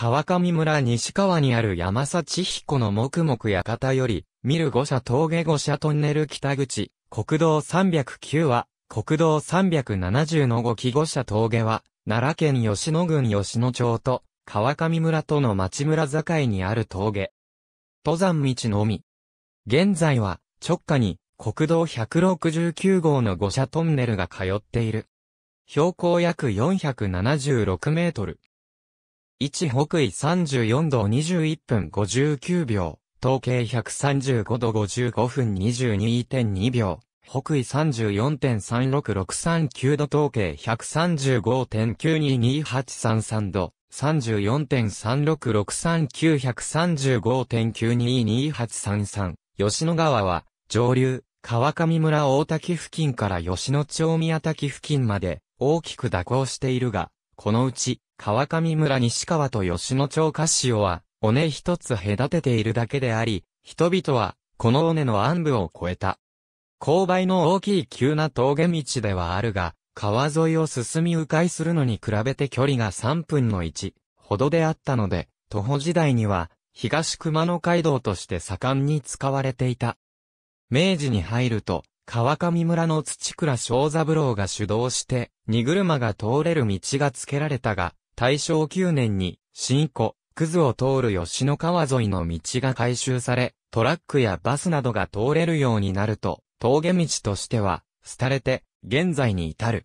川上村西川にある山千彦の黙々館より、見る五社峠五社トンネル北口、国道309は、国道370の五期五社峠は、奈良県吉野郡吉野町と、川上村との町村境にある峠。登山道のみ。現在は、直下に、国道169号の五社トンネルが通っている。標高約476メートル。1北緯34度21分59秒、東経135度55分22.2秒、北緯34.36639度統計135.922833度、34.3663935.922833 1吉野川は、上流、川上村大滝付近から吉野町宮滝付近まで、大きく蛇行しているが、このうち、川上村西川と吉野町カシは、尾根一つ隔てているだけであり、人々は、この尾根の暗部を越えた。勾配の大きい急な峠道ではあるが、川沿いを進み迂回するのに比べて距離が3分の1ほどであったので、徒歩時代には、東熊野街道として盛んに使われていた。明治に入ると、川上村の土倉正三郎が主導して、荷車が通れる道が付けられたが、大正9年に、新湖、クズを通る吉野川沿いの道が改修され、トラックやバスなどが通れるようになると、峠道としては、廃れて、現在に至る。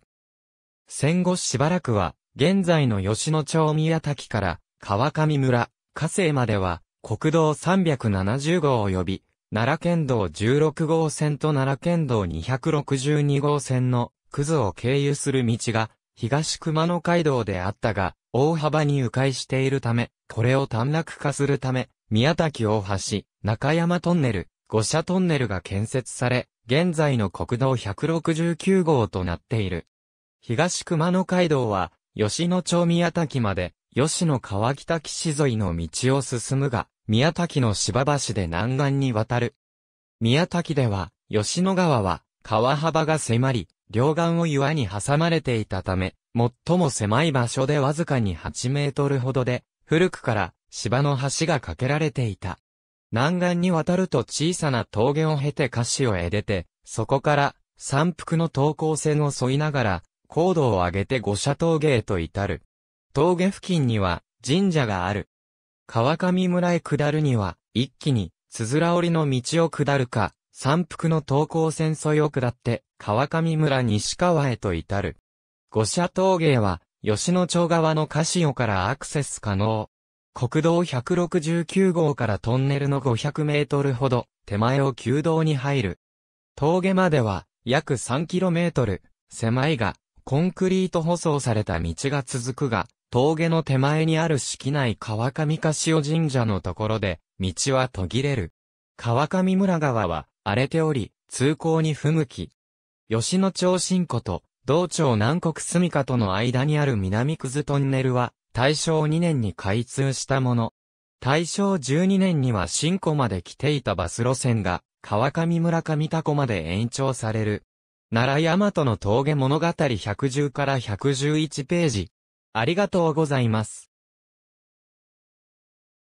戦後しばらくは、現在の吉野町宮滝から、川上村、河西までは、国道370号及び、奈良県道16号線と奈良県道262号線のクズを経由する道が東熊野街道であったが、大幅に迂回しているため、これを短絡化するため、宮崎大橋、中山トンネル、五社トンネルが建設され、現在の国道169号となっている。東熊野街道は、吉野町宮滝まで、吉野川北岸沿いの道を進むが、宮崎の芝橋で南岸に渡る。宮崎では、吉野川は、川幅が迫り、両岸を岩に挟まれていたため、最も狭い場所でわずかに8メートルほどで、古くから芝の橋が架けられていた。南岸に渡ると小さな峠を経て歌詞を得出て、そこから山腹の東高線を沿いながら、高度を上げて五社峠へと至る。峠付近には神社がある。川上村へ下るには、一気に、つづら折の道を下るか、山腹の東高線沿いを下って、川上村西川へと至る。五社峠は、吉野町側のカシオからアクセス可能。国道169号からトンネルの500メートルほど、手前を旧道に入る。峠までは、約3キロメートル、狭いが、コンクリート舗装された道が続くが、峠の手前にある敷内川上か神社のところで、道は途切れる。川上村川は荒れており、通行に不向き。吉野町新湖と道町南国住処との間にある南くずトンネルは、大正2年に開通したもの。大正12年には新湖まで来ていたバス路線が、川上村上田湖まで延長される。奈良大和の峠物語110から111ページ。ありがとうございます。